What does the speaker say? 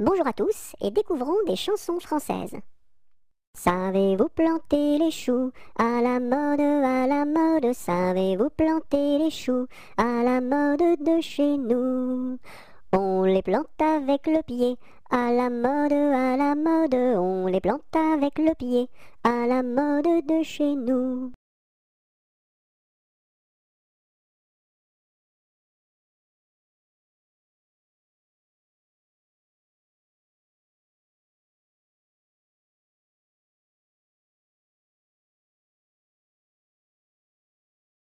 Bonjour à tous et découvrons des chansons françaises. Savez-vous planter les choux à la mode, à la mode Savez-vous planter les choux à la mode de chez nous On les plante avec le pied à la mode, à la mode On les plante avec le pied à la mode de chez nous